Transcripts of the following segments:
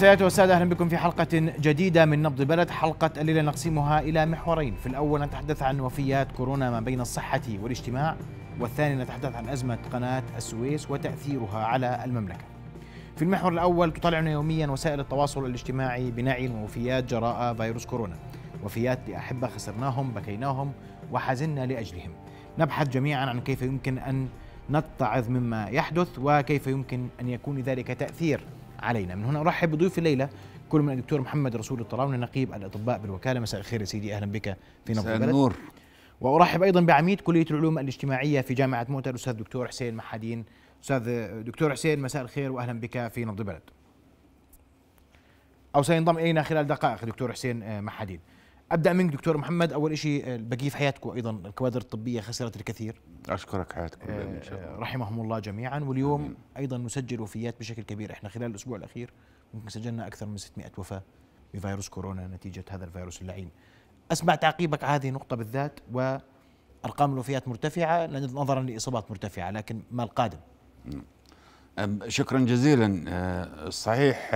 سيادة وسادة أهلا بكم في حلقة جديدة من نبض بلد حلقة الليلة نقسمها إلى محورين في الأول نتحدث عن وفيات كورونا ما بين الصحة والاجتماع والثاني نتحدث عن أزمة قناة السويس وتأثيرها على المملكة في المحور الأول تطلعنا يوميا وسائل التواصل الاجتماعي بنعي الوفيات جراء فيروس كورونا وفيات لأحبة خسرناهم بكيناهم وحزنا لأجلهم نبحث جميعا عن كيف يمكن أن نتعظ مما يحدث وكيف يمكن أن يكون ذلك تأثير علينا من هنا أرحب بضيوف الليلة كل من الدكتور محمد رسول الطراون نقيب الأطباء بالوكالة مساء الخير يا سيدي أهلا بك في نبض البلد النور وأرحب أيضا بعميد كلية العلوم الاجتماعية في جامعة مؤتة الأستاذ دكتور حسين محادين أستاذ دكتور حسين مساء الخير وأهلا بك في نبض البلد أو سينضم إلينا خلال دقائق دكتور حسين آه، محادين ابدا منك دكتور محمد اول شيء آه، بقيه في حياتكم ايضا الكوادر الطبيه خسرت الكثير اشكرك حياتكم آه، ان شاء الله رحمهم الله جميعا واليوم مم. ايضا نسجل وفيات بشكل كبير احنا خلال الاسبوع الاخير ممكن سجلنا اكثر من 600 وفاه بفيروس كورونا نتيجه هذا الفيروس اللعين اسمع تعقيبك على هذه النقطه بالذات وارقام الوفيات مرتفعه نظرا لاصابات مرتفعه لكن ما القادم شكرا جزيلا آه، صحيح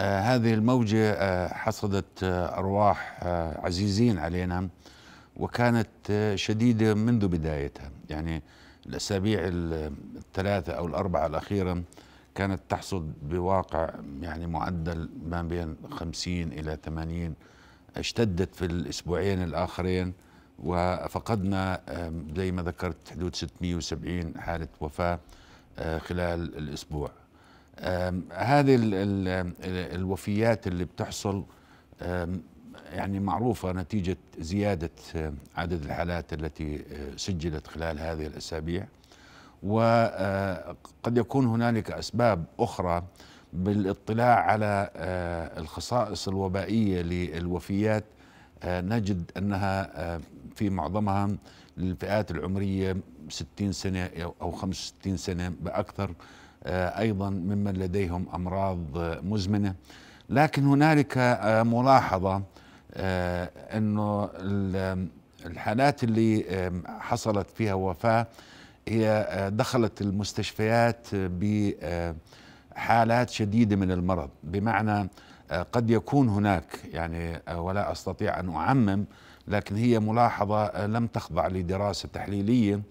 آه، هذه الموجة آه، حصدت آه، أرواح عزيزين علينا وكانت شديدة منذ بدايتها يعني الأسابيع الثلاثة أو الأربعة الأخيرة كانت تحصد بواقع يعني معدل ما بين 50 إلى 80 اشتدت في الأسبوعين الآخرين وفقدنا زي ما ذكرت حدود 670 حالة وفاة خلال الأسبوع هذه الوفيات اللي بتحصل يعني معروفة نتيجة زيادة عدد الحالات التي آه، سجلت خلال هذه الأسابيع وقد آه، يكون هنالك أسباب أخرى بالاطلاع على آه، الخصائص الوبائية للوفيات نجد أنها في معظمها للفئات العمرية 60 سنة أو 65 سنة بأكثر آه، ايضا ممن لديهم امراض آه، مزمنه لكن هنالك آه، ملاحظه انه الحالات اللي حصلت فيها وفاه هي دخلت المستشفيات بحالات شديده من المرض بمعنى قد يكون هناك يعني ولا استطيع ان اعمم لكن هي ملاحظه لم تخضع لدراسه تحليليه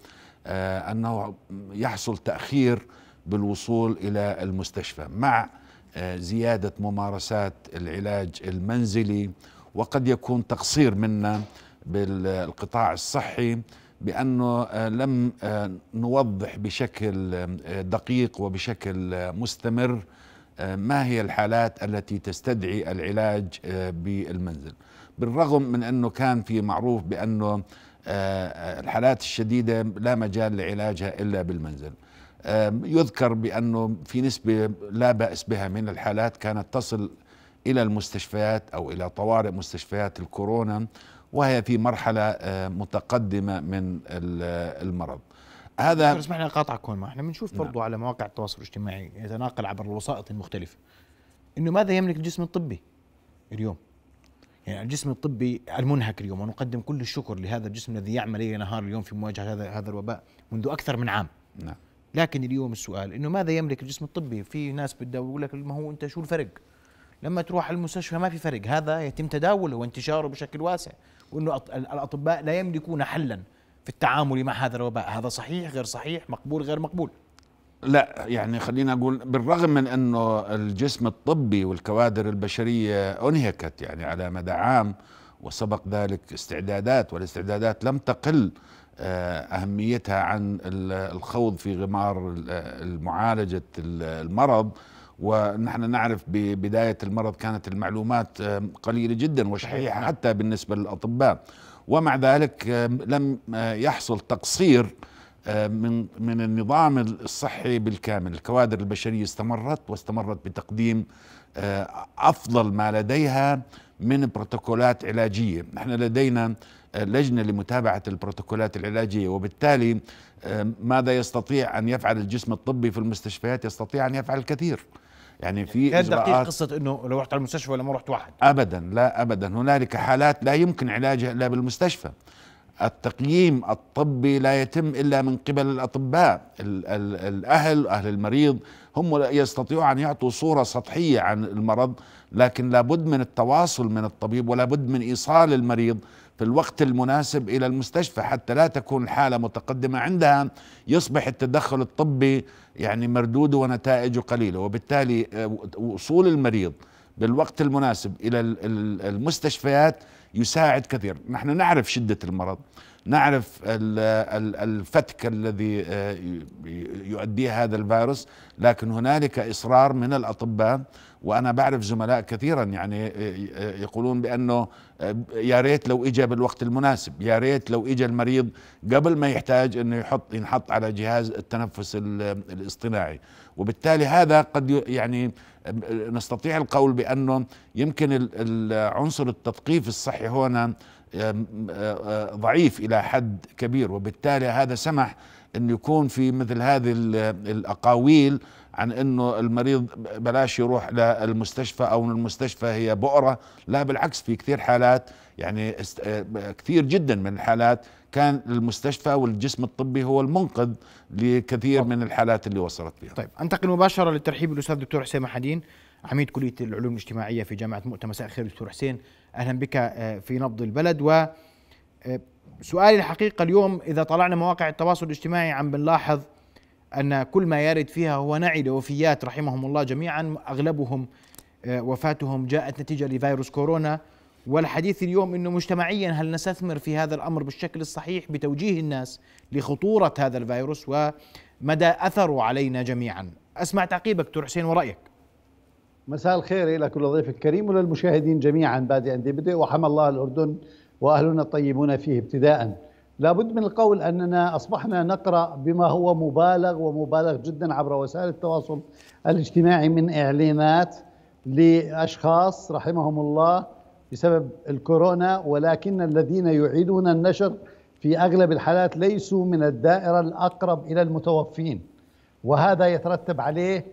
انه يحصل تاخير بالوصول الى المستشفى مع آه، زياده ممارسات العلاج المنزلي وقد يكون تقصير منا بالقطاع الصحي بانه آه، لم آه، نوضح بشكل دقيق وبشكل مستمر ما هي الحالات التي تستدعي العلاج بالمنزل بالرغم من انه كان في معروف بانه الحالات الشديده لا مجال لعلاجها الا بالمنزل يذكر بأنه في نسبة لا بأس بها من الحالات كانت تصل إلى المستشفيات أو إلى طوارئ مستشفيات الكورونا وهي في مرحلة متقدمة من المرض هذا اسمح لي اقاطعك هون ما احنا بنشوف برضو نعم. على مواقع التواصل الاجتماعي يتناقل عبر الوسائط المختلفة انه ماذا يملك الجسم الطبي اليوم يعني الجسم الطبي المنهك اليوم ونقدم كل الشكر لهذا الجسم الذي يعمل ليل نهار اليوم في مواجهة هذا هذا الوباء منذ أكثر من عام نعم لكن اليوم السؤال انه ماذا يملك الجسم الطبي في ناس بتداول يقول لك ما هو انت شو الفرق لما تروح المستشفى ما في فرق هذا يتم تداوله وانتشاره بشكل واسع وانه الاطباء لا يملكون حلا في التعامل مع هذا الوباء هذا صحيح غير صحيح مقبول غير مقبول لا يعني خلينا اقول بالرغم من انه الجسم الطبي والكوادر البشريه انهكت يعني على مدى عام وسبق ذلك استعدادات والاستعدادات لم تقل آه، اهميتها عن الخوض في غمار معالجه المرض ونحن نعرف ببدايه المرض كانت المعلومات آه، قليله جدا وشحيحه نعم. حتى بالنسبه للاطباء ومع ذلك آه، لم يحصل تقصير من من النظام الصحي بالكامل، الكوادر البشريه استمرت واستمرت بتقديم افضل ما لديها من بروتوكولات علاجيه، نحن لدينا لجنة لمتابعة البروتوكولات العلاجية وبالتالي آه، ماذا يستطيع أن يفعل الجسم الطبي في المستشفيات يستطيع أن يفعل الكثير يعني في دقيق قصة أنه لو رحت على المستشفى ولا ما رحت واحد أبدا لا أبدا هنالك حالات لا يمكن علاجها إلا بالمستشفى التقييم الطبي لا يتم الا من قبل الاطباء الـ الـ الاهل اهل المريض هم يستطيعوا ان يعطوا صوره سطحيه عن المرض لكن لابد من التواصل من الطبيب ولابد من ايصال المريض في الوقت المناسب الى المستشفى حتى لا تكون الحاله متقدمه عندها يصبح التدخل الطبي يعني مردوده ونتائجه قليله وبالتالي آه، وصول المريض بالوقت المناسب الى المستشفيات يساعد كثير نحن نعرف شده المرض نعرف الفتك الذي آه، يؤديه هذا الفيروس لكن هنالك اصرار من الاطباء وانا بعرف زملاء كثيرا يعني آه، يقولون بانه يا ريت لو اجى بالوقت المناسب يا ريت لو اجى المريض قبل ما يحتاج انه يحط ينحط على جهاز التنفس الاصطناعي وبالتالي هذا قد يعني نستطيع القول بانه يمكن عنصر التثقيف الصحي هنا ضعيف الى حد كبير وبالتالي هذا سمح انه يكون في مثل هذه الاقاويل عن انه المريض بلاش يروح للمستشفى او المستشفى هي بؤره لا بالعكس في كثير حالات يعني كثير جدا من الحالات كان المستشفى والجسم الطبي هو المنقذ لكثير طب. من الحالات اللي وصلت فيها طيب انتقل مباشره للترحيب بالاستاذ الدكتور حسين محدين عميد كليه العلوم الاجتماعيه في جامعه مؤتة مساء الخير دكتور حسين اهلا بك آه، في نبض البلد و آه، سؤالي الحقيقه اليوم اذا طلعنا مواقع التواصل الاجتماعي عم بنلاحظ أن كل ما يرد فيها هو نعي لوفيات رحمهم الله جميعا أغلبهم آه، وفاتهم جاءت نتيجة لفيروس كورونا والحديث اليوم أنه مجتمعيا هل نستثمر في هذا الأمر بالشكل الصحيح بتوجيه الناس لخطورة هذا الفيروس ومدى أثره علينا جميعا أسمع تعقيبك دكتور حسين ورأيك مساء الخير لك ولضيف الكريم وللمشاهدين جميعا بادي بادئا بدء وحمى الله الأردن وأهلنا الطيبون فيه ابتداء لابد من القول أننا أصبحنا نقرأ بما هو مبالغ ومبالغ جدا عبر وسائل التواصل الاجتماعي من إعلانات لأشخاص رحمهم الله بسبب الكورونا ولكن الذين يعيدون النشر في أغلب الحالات ليسوا من الدائرة الأقرب إلى المتوفين وهذا يترتب عليه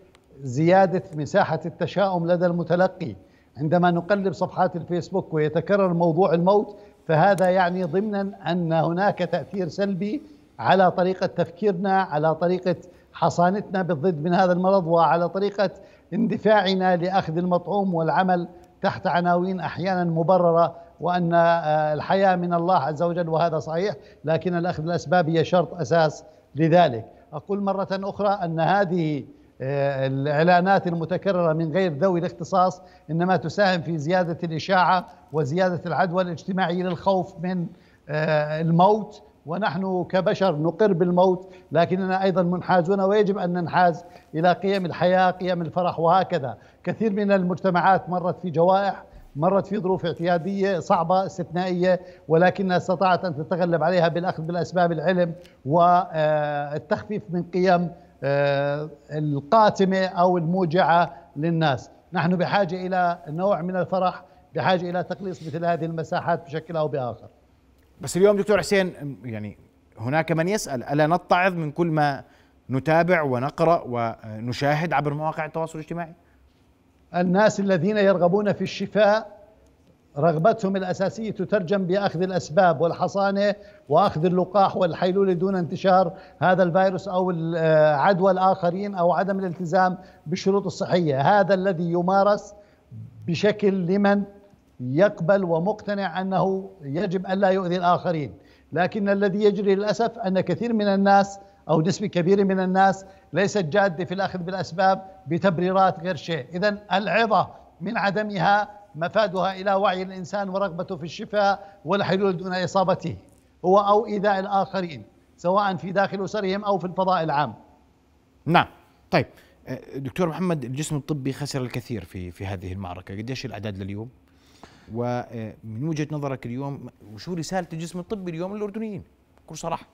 زيادة مساحة التشاؤم لدى المتلقي عندما نقلب صفحات الفيسبوك ويتكرر موضوع الموت فهذا يعني ضمنا أن هناك تأثير سلبي على طريقة تفكيرنا على طريقة حصانتنا بالضد من هذا المرض وعلى طريقة اندفاعنا لأخذ المطعوم والعمل تحت عناوين أحيانا مبررة وأن آه، الحياة من الله عز وجل وهذا صحيح لكن الأخذ الأسباب هي شرط أساس لذلك أقول مرة أخرى أن هذه الاعلانات المتكرره من غير ذوي الاختصاص انما تساهم في زياده الاشاعه وزياده العدوى الاجتماعية للخوف من آه، الموت ونحن كبشر نقر بالموت لكننا ايضا منحازون ويجب ان ننحاز الى قيم الحياه قيم الفرح وهكذا كثير من المجتمعات مرت في جوائح مرت في ظروف اعتيادية صعبة استثنائية ولكنها استطاعت أن تتغلب عليها بالأخذ بالأسباب العلم والتخفيف آه، من قيم آه، القاتمه او الموجعه للناس، نحن بحاجه الى نوع من الفرح، بحاجه الى تقليص مثل هذه المساحات بشكل او باخر. بس اليوم دكتور حسين يعني هناك من يسال الا نتعظ من كل ما نتابع ونقرا ونشاهد عبر مواقع التواصل الاجتماعي؟ الناس الذين يرغبون في الشفاء رغبتهم الأساسية تترجم بأخذ الأسباب والحصانة وأخذ اللقاح والحيلولة دون انتشار هذا الفيروس أو عدوى الآخرين أو عدم الالتزام بالشروط الصحية هذا الذي يمارس بشكل لمن يقبل ومقتنع أنه يجب أن لا يؤذي الآخرين لكن الذي يجري للأسف أن كثير من الناس أو نسبة كبيرة من الناس ليست جادة في الأخذ بالأسباب بتبريرات غير شيء إذا العظة من عدمها مفادها إلى وعي الإنسان ورغبته في الشفاء والحلول دون إصابته هو أو إيذاء الآخرين سواء في داخل أسرهم أو في الفضاء العام نعم طيب آه، دكتور محمد الجسم الطبي خسر الكثير في في هذه المعركة قديش الأعداد لليوم ومن آه، وجهة نظرك اليوم وشو رسالة الجسم الطبي اليوم للأردنيين بكل صراحة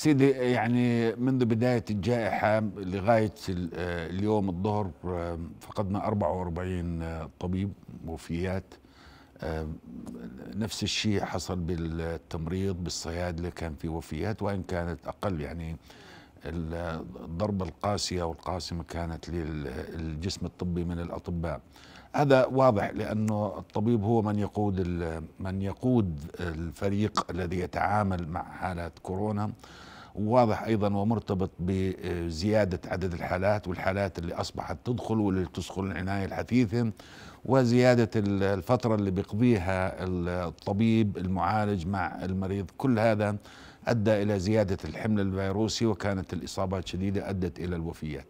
سيدي يعني منذ بداية الجائحة لغاية آه، اليوم الظهر آه، فقدنا 44 آه، طبيب وفيات نفس الشيء حصل بالتمريض بالصيادلة كان في وفيات وإن كانت أقل يعني الضربة القاسية والقاسمة كانت للجسم الطبي من الأطباء هذا واضح لأنه الطبيب هو من يقود من يقود الفريق الذي يتعامل مع حالات كورونا وواضح ايضا ومرتبط بزياده عدد الحالات والحالات اللي اصبحت تدخل واللي تدخل العنايه الحثيثه وزياده الفتره اللي بيقضيها الطبيب المعالج مع المريض كل هذا ادى الى زياده الحمل الفيروسي وكانت الاصابات شديده ادت الى الوفيات.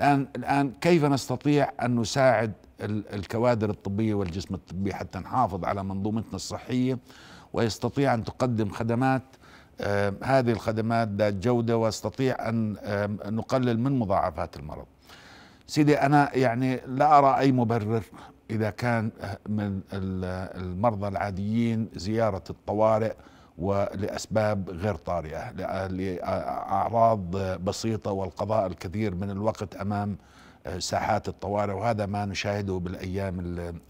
الان الان كيف نستطيع ان نساعد الكوادر الطبيه والجسم الطبي حتى نحافظ على منظومتنا الصحيه ويستطيع ان تقدم خدمات آه، هذه الخدمات ذات جودة واستطيع أن آه، نقلل من مضاعفات المرض سيدي أنا يعني لا أرى أي مبرر إذا كان آه، من المرضى العاديين زيارة الطوارئ ولأسباب غير طارئة لأعراض بسيطة والقضاء الكثير من الوقت أمام ساحات الطوارئ وهذا ما نشاهده بالأيام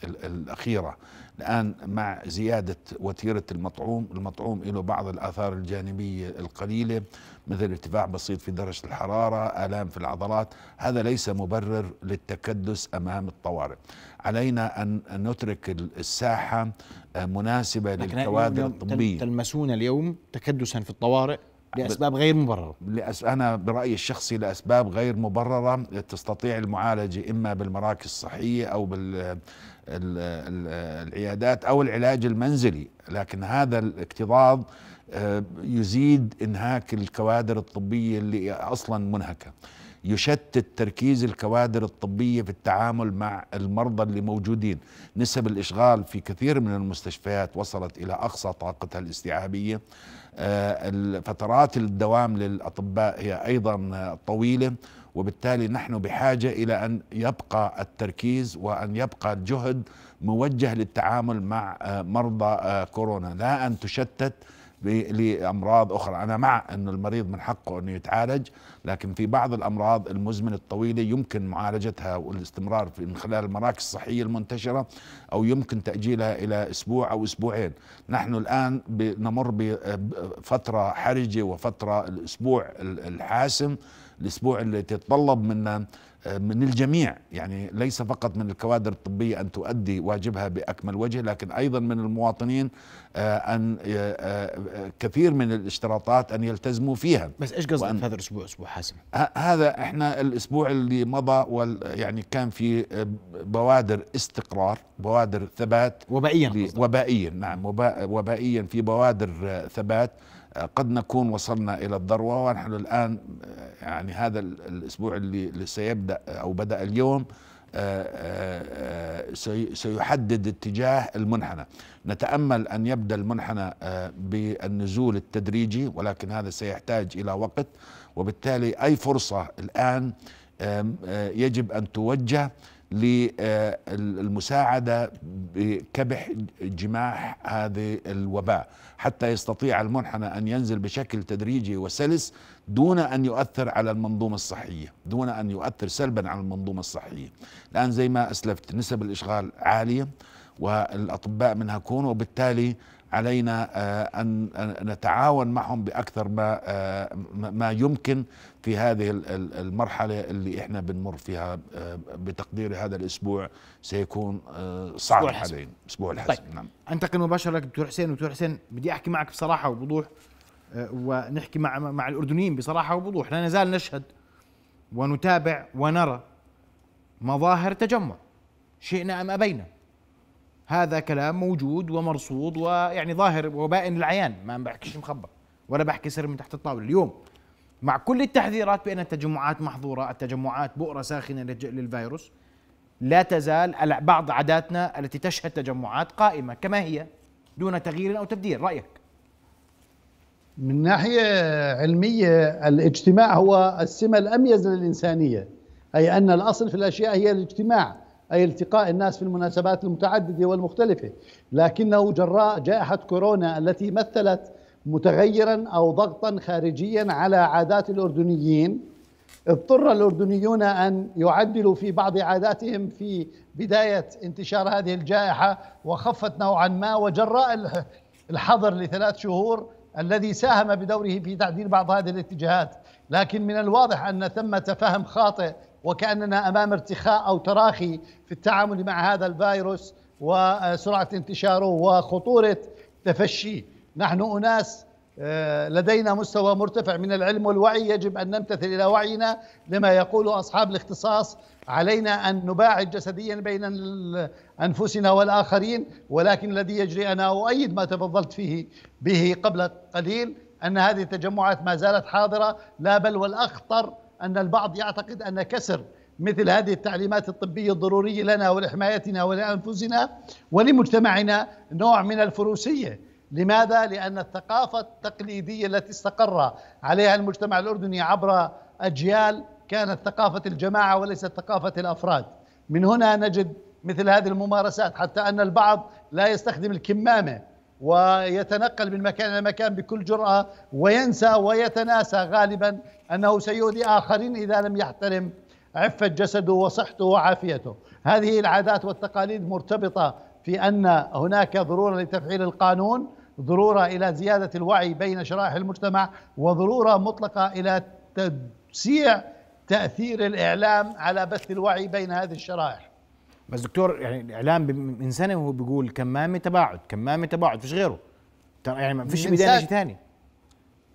الأخيرة الآن مع زيادة وتيرة المطعوم المطعوم له بعض الآثار الجانبية القليلة مثل ارتفاع بسيط في درجة الحرارة آلام في العضلات هذا ليس مبرر للتكدس أمام الطوارئ علينا أن نترك الساحة آه، مناسبة للكوادر الطبية تلمسون اليوم تكدسا في الطوارئ لاسباب غير مبرره لأس... انا برايي الشخصي لاسباب غير مبرره تستطيع المعالجه اما بالمراكز الصحيه او بال العيادات او العلاج المنزلي لكن هذا الاكتظاظ آه، يزيد انهاك الكوادر الطبيه اللي اصلا منهكه يشتت تركيز الكوادر الطبيه في التعامل مع المرضى اللي موجودين، نسب الاشغال في كثير من المستشفيات وصلت الى اقصى طاقتها الاستيعابيه، آه، فترات الدوام للاطباء هي ايضا طويله وبالتالي نحن بحاجه الى ان يبقى التركيز وان يبقى الجهد موجه للتعامل مع آه، مرضى آه، كورونا لا ان تشتت لامراض اخرى انا مع ان المريض من حقه انه يتعالج لكن في بعض الأمراض المزمنة الطويلة يمكن معالجتها والاستمرار في من خلال المراكز الصحية المنتشرة أو يمكن تأجيلها إلى أسبوع أو أسبوعين نحن الآن نمر بفترة حرجة وفترة الأسبوع الحاسم الأسبوع اللي تتطلب منا من الجميع يعني ليس فقط من الكوادر الطبية أن تؤدي واجبها بأكمل وجه لكن أيضا من المواطنين آه، أن آه، آه، كثير من الاشتراطات أن يلتزموا فيها بس إيش قصدك هذا الأسبوع أسبوع حاسمه هذا احنا الاسبوع اللي مضى وال يعني كان في بوادر استقرار بوادر ثبات وبائيا وبائيا نعم وبائيا في بوادر ثبات قد نكون وصلنا الى الذروه ونحن الان يعني هذا الاسبوع اللي سيبدا او بدا اليوم آه، آه، سيحدد اتجاه المنحنى نتامل ان يبدا المنحنى آه، بالنزول التدريجي ولكن هذا سيحتاج الى وقت وبالتالي أي فرصة الآن آه، يجب أن توجه للمساعدة بكبح جماح هذه الوباء حتى يستطيع المنحنى أن ينزل بشكل تدريجي وسلس دون أن يؤثر على المنظومة الصحية دون أن يؤثر سلبا على المنظومة الصحية الآن زي ما أسلفت نسب الإشغال عالية والأطباء منها كون وبالتالي علينا آه، ان نتعاون معهم باكثر ما آه، ما يمكن في هذه المرحله اللي احنا بنمر فيها آه، بتقدير هذا الاسبوع سيكون صعب علينا اسبوع الحزم طيب. نعم انتقل مباشره لك دكتور حسين دكتور حسين بدي احكي معك بصراحه وبوضوح ونحكي مع مع الاردنيين بصراحه وبوضوح لا نزال نشهد ونتابع ونرى مظاهر تجمع شئنا ام ابينا هذا كلام موجود ومرصود ويعني ظاهر وبائن العيان ما بحكيش مخبى ولا بحكي سر من تحت الطاوله اليوم مع كل التحذيرات بان التجمعات محظوره التجمعات بؤره ساخنه للفيروس لا تزال بعض عاداتنا التي تشهد تجمعات قائمه كما هي دون تغيير او تبديل رايك من ناحيه علميه الاجتماع هو السمه الاميز للانسانيه اي ان الاصل في الاشياء هي الاجتماع أي التقاء الناس في المناسبات المتعددة والمختلفة لكنه جراء جائحة كورونا التي مثلت متغيرا أو ضغطا خارجيا على عادات الأردنيين اضطر الأردنيون أن يعدلوا في بعض عاداتهم في بداية انتشار هذه الجائحة وخفت نوعا ما وجراء الحظر لثلاث شهور الذي ساهم بدوره في تعديل بعض هذه الاتجاهات لكن من الواضح أن ثمة فهم خاطئ وكأننا أمام ارتخاء أو تراخي في التعامل مع هذا الفيروس وسرعة انتشاره وخطورة تفشيه نحن أناس آه، لدينا مستوى مرتفع من العلم والوعي يجب أن نمتثل إلى وعينا لما يقوله أصحاب الاختصاص علينا أن نباعد جسديا بين أنفسنا والآخرين ولكن الذي يجري أنا أؤيد ما تفضلت فيه به قبل قليل أن هذه التجمعات ما زالت حاضرة لا بل والأخطر أن البعض يعتقد أن كسر مثل هذه التعليمات الطبية الضرورية لنا ولحمايتنا ولأنفسنا ولمجتمعنا نوع من الفروسية لماذا؟ لأن الثقافة التقليدية التي استقر عليها المجتمع الأردني عبر أجيال كانت ثقافة الجماعة وليست ثقافة الأفراد من هنا نجد مثل هذه الممارسات حتى أن البعض لا يستخدم الكمامة ويتنقل من مكان إلى مكان بكل جرأة وينسى ويتناسى غالبا أنه سيؤذي آخرين إذا لم يحترم عفة جسده وصحته وعافيته هذه العادات والتقاليد مرتبطة في أن هناك ضرورة لتفعيل القانون ضرورة إلى زيادة الوعي بين شرائح المجتمع وضرورة مطلقة إلى توسيع تأثير الإعلام على بث الوعي بين هذه الشرائح بس دكتور يعني الاعلام من سنه وهو بيقول كمامه تباعد كمامه تباعد فيش غيره يعني ما فيش بدايه شيء ثاني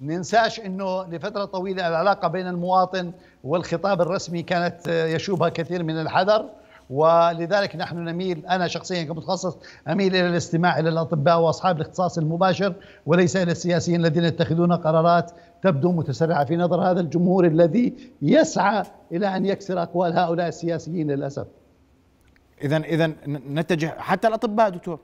ننساش انه لفتره طويله العلاقه بين المواطن والخطاب الرسمي كانت يشوبها كثير من الحذر ولذلك نحن نميل انا شخصيا كمتخصص اميل الى الاستماع الى الاطباء واصحاب الاختصاص المباشر وليس الى السياسيين الذين يتخذون قرارات تبدو متسرعه في نظر هذا الجمهور الذي يسعى الى ان يكسر اقوال هؤلاء السياسيين للاسف اذا اذا نتجه حتى الاطباء دكتور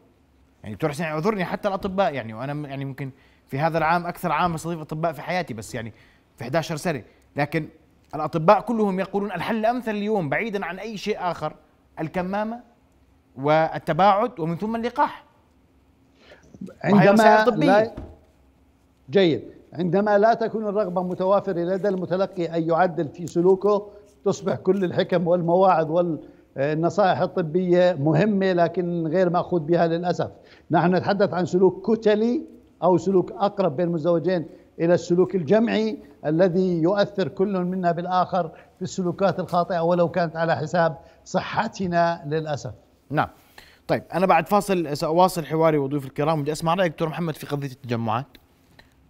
يعني دكتور حسين اعذرني حتى الاطباء يعني وانا يعني ممكن في هذا العام اكثر عام استضيف اطباء في حياتي بس يعني في 11 سنه لكن الاطباء كلهم يقولون الحل الامثل اليوم بعيدا عن اي شيء اخر الكمامه والتباعد ومن ثم اللقاح عندما لا جيد عندما لا تكون الرغبه متوافره لدى المتلقي ان يعدل في سلوكه تصبح كل الحكم والمواعظ وال آه، النصائح الطبية مهمة لكن غير مأخوذ بها للأسف نحن نتحدث عن سلوك كتلي أو سلوك أقرب بين المزوجين إلى السلوك الجمعي الذي يؤثر كل منا بالآخر في السلوكات الخاطئة ولو كانت على حساب صحتنا للأسف نعم طيب أنا بعد فاصل سأواصل حواري وضيوف الكرام بدي أسمع رأيك دكتور محمد في قضية التجمعات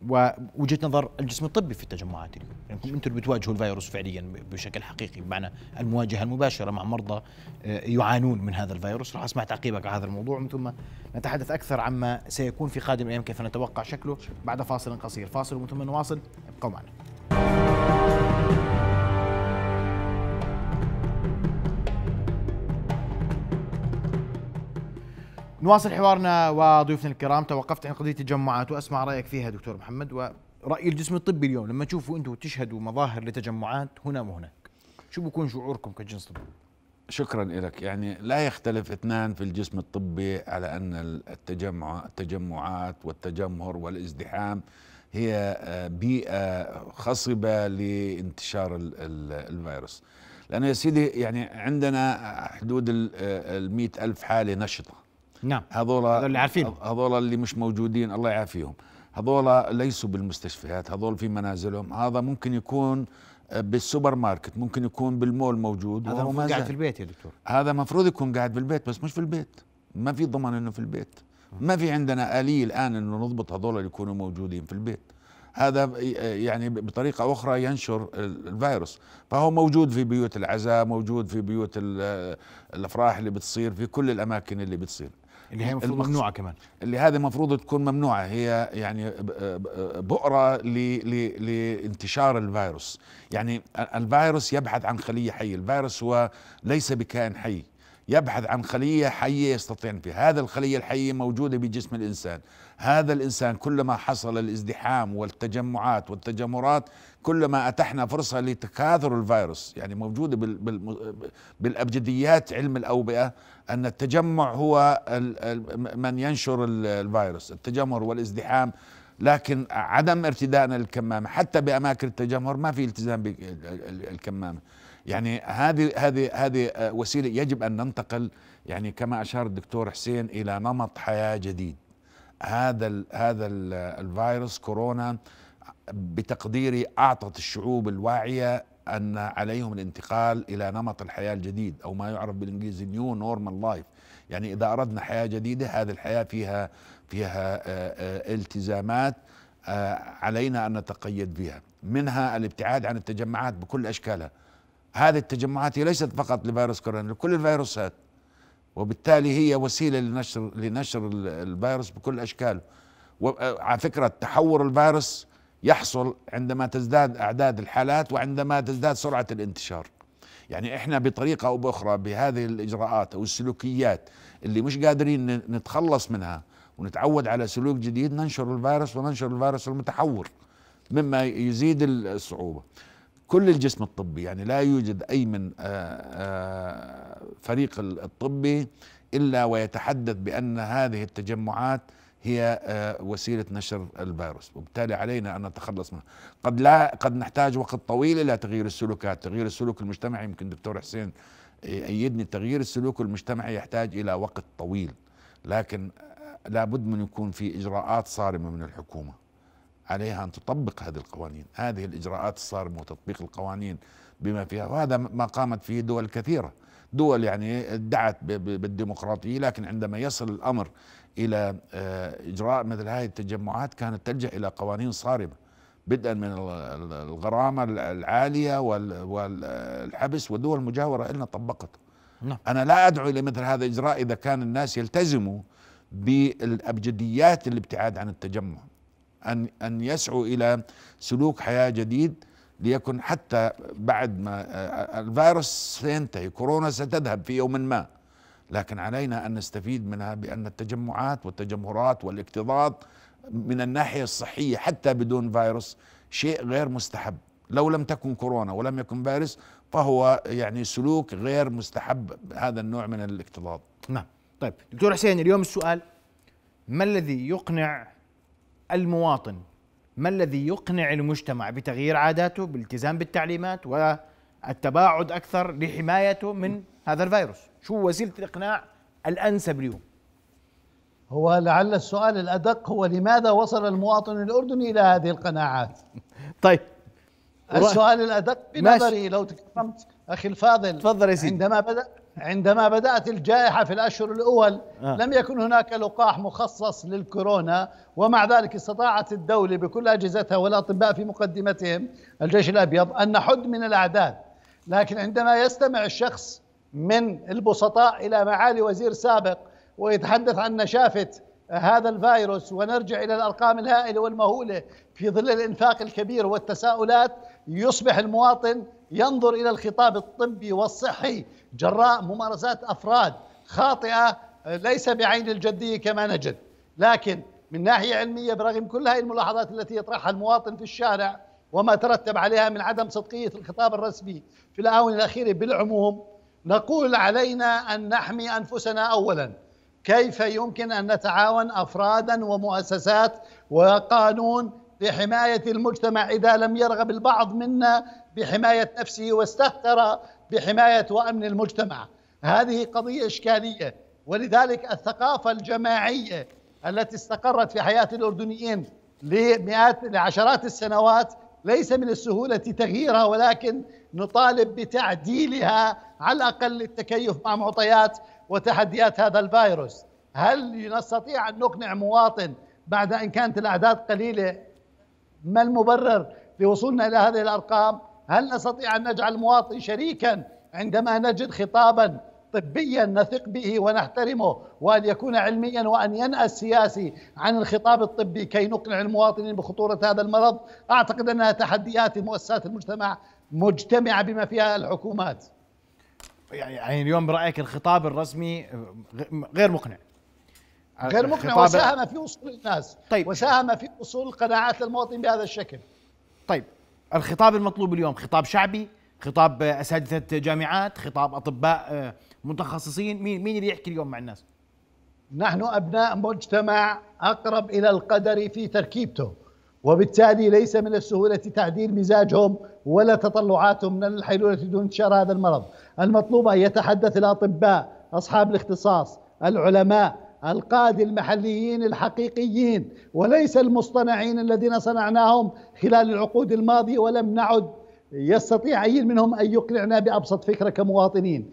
ووجهه نظر الجسم الطبي في التجمعات اليوم، يعني انتم بتواجهوا الفيروس فعليا بشكل حقيقي بمعنى المواجهه المباشره مع مرضى آه، يعانون من هذا الفيروس، راح اسمع تعقيبك على هذا الموضوع ومن ثم نتحدث اكثر عما سيكون في قادم الايام كيف نتوقع شكله بعد فاصل قصير، فاصل ومن ثم نواصل ابقوا معنا. نواصل حوارنا وضيوفنا الكرام توقفت عن قضيه التجمعات واسمع رايك فيها دكتور محمد وراي الجسم الطبي اليوم لما تشوفوا انتم تشهدوا مظاهر لتجمعات هنا وهناك شو بكون شعوركم كجنس طبي شكرا لك يعني لا يختلف اثنان في الجسم الطبي على ان التجمع التجمعات والتجمهر والازدحام هي آه، بيئه خصبه لانتشار الفيروس لانه يا سيدي يعني عندنا حدود ال 100 آه، ألف حاله نشطه نعم هذول اللي عارفين هذول اللي مش موجودين الله يعافيهم هذول ليسوا بالمستشفيات هذول في منازلهم هذا ممكن يكون بالسوبر ماركت ممكن يكون بالمول موجود هذا هو قاعد في البيت يا دكتور هذا المفروض يكون قاعد في البيت بس مش في البيت ما في ضمان انه في البيت ما في عندنا آلية الآن انه نضبط هذول اللي يكونوا موجودين في البيت هذا يعني بطريقة أخرى ينشر الفيروس فهو موجود في بيوت العزاء موجود في بيوت الأفراح اللي بتصير في كل الأماكن اللي بتصير اللي هي المفروض ممنوعه كمان اللي هذه المفروض تكون ممنوعه هي يعني بؤره لانتشار الفيروس يعني الفيروس يبحث عن خليه حيه الفيروس هو ليس بكائن حي يبحث عن خلية حية يستطيع فيها هذا الخلية الحية موجودة بجسم الإنسان هذا الإنسان كلما حصل الازدحام والتجمعات والتجمرات كلما أتحنا فرصة لتكاثر الفيروس يعني موجودة بالأبجديات علم الأوبئة ان التجمع هو من ينشر الفيروس التجمهر والازدحام لكن عدم ارتدائنا للكمامه حتى باماكن التجمهر ما في التزام بالكمامه يعني هذه هذه هذه وسيله يجب ان ننتقل يعني كما اشار الدكتور حسين الى نمط حياه جديد هذا الـ هذا الـ الفيروس كورونا بتقديري اعطت الشعوب الواعيه أن عليهم الانتقال إلى نمط الحياة الجديد أو ما يعرف بالإنجليزي نيو نورمال لايف يعني إذا أردنا حياة جديدة هذه الحياة فيها فيها آه، آه، التزامات آه، علينا أن نتقيد بها منها الابتعاد عن التجمعات بكل أشكالها هذه التجمعات هي ليست فقط لفيروس كورونا لكل الفيروسات وبالتالي هي وسيله لنشر لنشر الفيروس بكل اشكاله وعلى فكره تحور الفيروس يحصل عندما تزداد اعداد الحالات وعندما تزداد سرعه الانتشار يعني احنا بطريقه او باخرى بهذه الاجراءات او السلوكيات اللي مش قادرين نتخلص منها ونتعود على سلوك جديد ننشر الفيروس وننشر الفيروس المتحور مما يزيد الصعوبه كل الجسم الطبي يعني لا يوجد اي من آه، آه، فريق الطبي الا ويتحدث بان هذه التجمعات هي آه، وسيلة نشر الفيروس وبالتالي علينا أن نتخلص منها قد لا قد نحتاج وقت طويل إلى تغيير السلوكات تغيير السلوك المجتمعي يمكن دكتور حسين يأيدني تغيير السلوك المجتمعي يحتاج إلى وقت طويل لكن آه، لابد من يكون في إجراءات صارمة من الحكومة عليها أن تطبق هذه القوانين هذه الإجراءات الصارمة وتطبيق القوانين بما فيها وهذا ما قامت فيه دول كثيرة دول يعني ادعت بالديمقراطيه لكن عندما يصل الامر الى آه، اجراء مثل هذه التجمعات كانت تلجا الى قوانين صارمه بدءا من الغرامه العاليه والحبس والدول المجاوره لنا طبقته نعم. انا لا ادعو الى مثل هذا الاجراء اذا كان الناس يلتزموا بالابجديات الابتعاد عن التجمع ان ان يسعوا الى سلوك حياه جديد ليكن حتى بعد ما آه، الفيروس سينتهي كورونا ستذهب في يوم ما لكن علينا أن نستفيد منها بأن التجمعات والتجمهرات والاكتظاظ من الناحية الصحية حتى بدون فيروس شيء غير مستحب لو لم تكن كورونا ولم يكن فيروس فهو يعني سلوك غير مستحب هذا النوع من الاكتظاظ نعم طيب دكتور حسين اليوم السؤال ما الذي يقنع المواطن ما الذي يقنع المجتمع بتغيير عاداته بالالتزام بالتعليمات والتباعد أكثر لحمايته من هذا الفيروس شو وسيلة الإقناع الأنسب اليوم هو لعل السؤال الأدق هو لماذا وصل المواطن الأردني إلى هذه القناعات طيب السؤال الأدق بنظري ماشي. لو تكرمت أخي الفاضل تفضل يا سيدي عندما بدأ عندما بدأت الجائحة في الأشهر الأول آه. لم يكن هناك لقاح مخصص للكورونا ومع ذلك استطاعت الدولة بكل أجهزتها والأطباء في مقدمتهم الجيش الأبيض أن نحد من الأعداد لكن عندما يستمع الشخص من البسطاء إلى معالي وزير سابق ويتحدث عن نشافة هذا الفيروس ونرجع إلى الأرقام الهائلة والمهولة في ظل الإنفاق الكبير والتساؤلات يصبح المواطن ينظر الى الخطاب الطبي والصحي جراء ممارسات افراد خاطئه آه، ليس بعين الجديه كما نجد لكن من ناحيه علميه برغم كل هذه الملاحظات التي يطرحها المواطن في الشارع وما ترتب عليها من عدم صدقيه الخطاب الرسمي في الاونه الاخيره بالعموم نقول علينا ان نحمي انفسنا اولا كيف يمكن ان نتعاون افرادا ومؤسسات وقانون حماية المجتمع إذا لم يرغب البعض منا بحماية نفسه واستهتر بحماية وأمن المجتمع هذه قضية إشكالية ولذلك الثقافة الجماعية التي استقرت في حياة الأردنيين لمئات لعشرات السنوات ليس من السهولة تغييرها ولكن نطالب بتعديلها على الأقل للتكيف مع معطيات وتحديات هذا الفيروس هل نستطيع أن نقنع مواطن بعد أن كانت الأعداد قليلة ما المبرر لوصولنا إلى هذه الأرقام هل نستطيع أن نجعل المواطن شريكا عندما نجد خطابا طبيا نثق به ونحترمه وأن يكون علميا وأن ينأى السياسي عن الخطاب الطبي كي نقنع المواطنين بخطورة هذا المرض أعتقد أنها تحديات مؤسسات المجتمع مجتمعة بما فيها الحكومات يعني اليوم برأيك الخطاب الرسمي غير مقنع غير آه، مقنع وساهم في وصول الناس طيب وساهم في وصول قناعات المواطن بهذا الشكل طيب الخطاب المطلوب اليوم خطاب شعبي خطاب اساتذه جامعات خطاب اطباء آه، متخصصين مين مين اللي يحكي اليوم مع الناس نحن ابناء مجتمع اقرب الى القدر في تركيبته وبالتالي ليس من السهوله تعديل مزاجهم ولا تطلعاتهم من الحيلوله دون انتشار هذا المرض المطلوب ان يتحدث الاطباء اصحاب الاختصاص العلماء القادة المحليين الحقيقيين وليس المصطنعين الذين صنعناهم خلال العقود الماضية ولم نعد يستطيع أي منهم أن يقنعنا بأبسط فكرة كمواطنين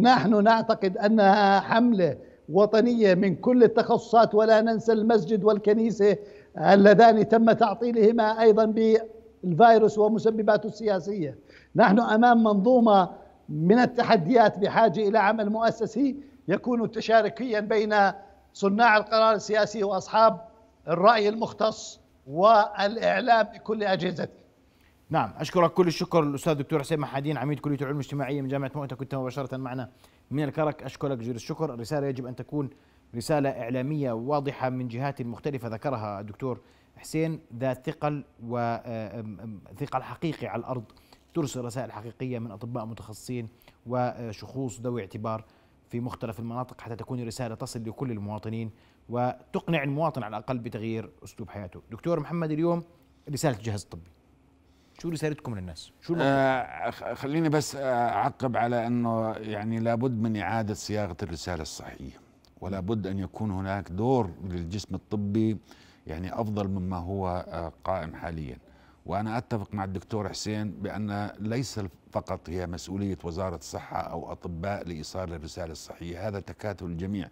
نحن نعتقد أنها حملة وطنية من كل التخصصات ولا ننسى المسجد والكنيسة اللذان تم تعطيلهما أيضا بالفيروس ومسبباته السياسية نحن أمام منظومة من التحديات بحاجة إلى عمل مؤسسي يكون تشاركيا بين صناع القرار السياسي واصحاب الراي المختص والاعلام بكل اجهزته. نعم اشكرك كل الشكر الاستاذ دكتور حسين محادين عميد كليه العلوم الاجتماعيه من جامعه مؤتة كنت مباشره معنا من الكرك اشكرك جزيل الشكر الرساله يجب ان تكون رساله اعلاميه واضحه من جهات مختلفه ذكرها الدكتور حسين ذات ثقل وثقل حقيقي على الارض ترسل رسائل حقيقيه من اطباء متخصصين وشخوص ذوي اعتبار في مختلف المناطق حتى تكون الرسالة تصل لكل المواطنين وتقنع المواطن على الأقل بتغيير أسلوب حياته دكتور محمد اليوم رسالة الجهاز الطبي شو رسالتكم للناس؟ شو آه خليني بس آه، اعقب على انه يعني لابد من اعاده صياغه الرساله الصحيه ولا بد ان يكون هناك دور للجسم الطبي يعني افضل مما هو آه، قائم حاليا وأنا أتفق مع الدكتور حسين بأن ليس فقط هي مسؤولية وزارة الصحة أو أطباء لإيصال الرسالة الصحية هذا تكاتل الجميع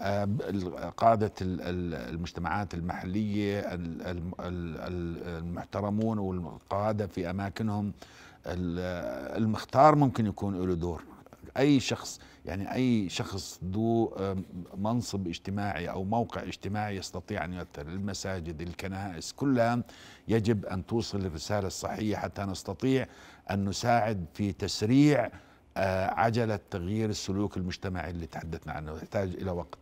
آه، قادة المجتمعات المحلية المحترمون والقادة في أماكنهم المختار ممكن يكون له دور اي شخص يعني اي شخص ذو منصب اجتماعي او موقع اجتماعي يستطيع ان يؤثر المساجد الكنائس كلها يجب ان توصل الرساله الصحيه حتى نستطيع ان نساعد في تسريع آه، عجله تغيير السلوك المجتمعي اللي تحدثنا عنه يحتاج الى وقت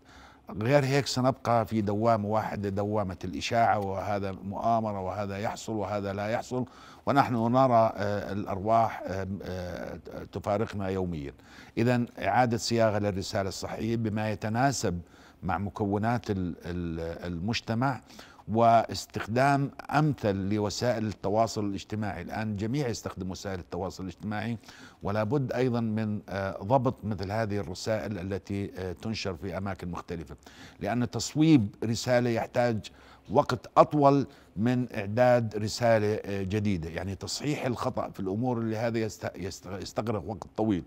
غير هيك سنبقى في دوامة واحدة دوامة الإشاعة وهذا مؤامرة وهذا يحصل وهذا لا يحصل ونحن نرى آه، الأرواح آه، آه، تفارقنا يوميا إذا إعادة صياغة للرسالة الصحية بما يتناسب مع مكونات المجتمع واستخدام امثل لوسائل التواصل الاجتماعي الان جميع يستخدم وسائل التواصل الاجتماعي ولا بد ايضا من آه، ضبط مثل هذه الرسائل التي آه، تنشر في اماكن مختلفه لان تصويب رساله يحتاج وقت اطول من اعداد رساله آه، جديده، يعني تصحيح الخطا في الامور اللي هذا يستغرق وقت طويل.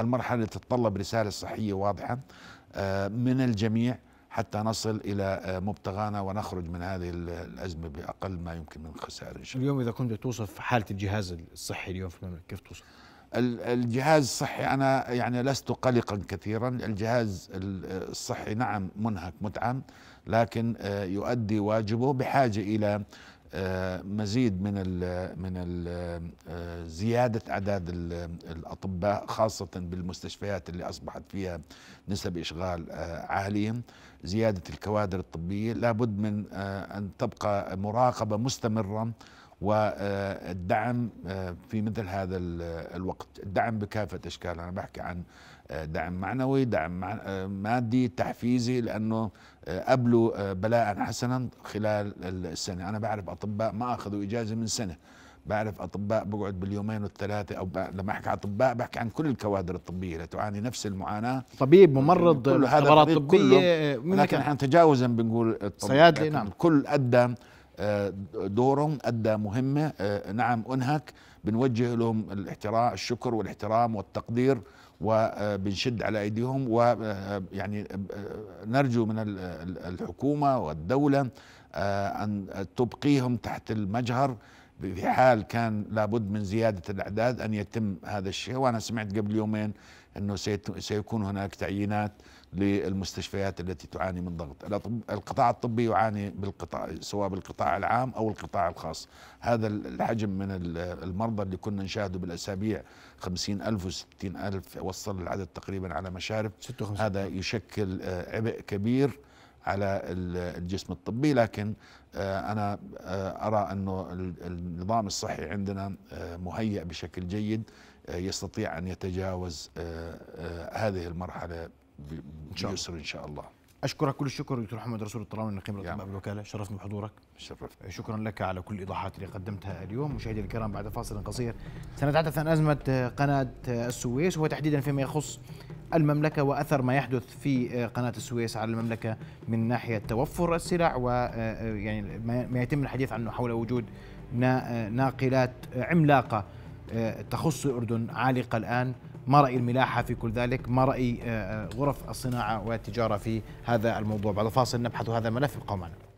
المرحله تتطلب رساله صحيه واضحه من الجميع حتى نصل إلى آه، مبتغانا ونخرج من هذه الأزمة بأقل ما يمكن من خسائر إن شاء الله اليوم إذا كنت توصف حالة الجهاز الصحي اليوم في المملكة كيف توصف؟ الجهاز الصحي أنا يعني لست قلقا كثيرا الجهاز الصحي نعم منهك متعم لكن آه، يؤدي واجبه بحاجة إلى آه، مزيد من الـ من الـ زياده اعداد الاطباء خاصه بالمستشفيات اللي اصبحت فيها نسب اشغال عاليه زيادة الكوادر الطبية لابد من آه، أن تبقى مراقبة مستمرة والدعم آه، في مثل هذا آه، الوقت الدعم بكافة أشكال أنا بحكي عن دعم معنوي دعم مادي تحفيزي لأنه قبلوا بلاء حسنا خلال السنة أنا بعرف أطباء ما أخذوا إجازة من سنة بعرف اطباء بقعد باليومين والثلاثه او لما احكي اطباء بحكي عن كل الكوادر الطبيه اللي تعاني نفس المعاناه طبيب ممرض خبرات طبيه لكن احنا تجاوزا بنقول صيادلي نعم كل ادى آه، دورهم ادى مهمه آه، نعم انهك بنوجه لهم الاحترام الشكر والاحترام والتقدير وبنشد آه، على ايديهم ويعني نرجو من الحكومه والدوله ان تبقيهم تحت المجهر في حال كان لابد من زيادة الأعداد أن يتم هذا الشيء وأنا سمعت قبل يومين أنه سيكون هناك تعيينات للمستشفيات التي تعاني من ضغط القطاع الطبي يعاني بالقطاع سواء بالقطاع العام أو القطاع الخاص هذا الحجم من المرضى اللي كنا نشاهده بالأسابيع خمسين ألف وستين ألف وصل العدد تقريبا على مشارف هذا يشكل آه، عبء كبير على الجسم الطبي لكن آه، أنا آه، أرى أنه النظام الصحي عندنا آه، مهيئ بشكل جيد يستطيع أن يتجاوز هذه المرحلة بيسر إن شاء الله اشكرك كل الشكر دكتور محمد رسول الطلاوي نقيب الاطباء بالوكاله شرفني بحضورك شرفت شكرا لك على كل الايضاحات اللي قدمتها اليوم مشاهدي الكرام بعد فاصل قصير سنتحدث عن ازمه قناه السويس وتحديدا فيما يخص المملكه واثر ما يحدث في قناه السويس على المملكه من ناحيه توفر السلع ويعني ما يتم الحديث عنه حول وجود ناقلات عملاقه تخص الاردن عالقه الان ما رأي الملاحة في كل ذلك ما رأي آه، آه، غرف الصناعة والتجارة في هذا الموضوع بعد فاصل نبحث هذا الملف ابقوا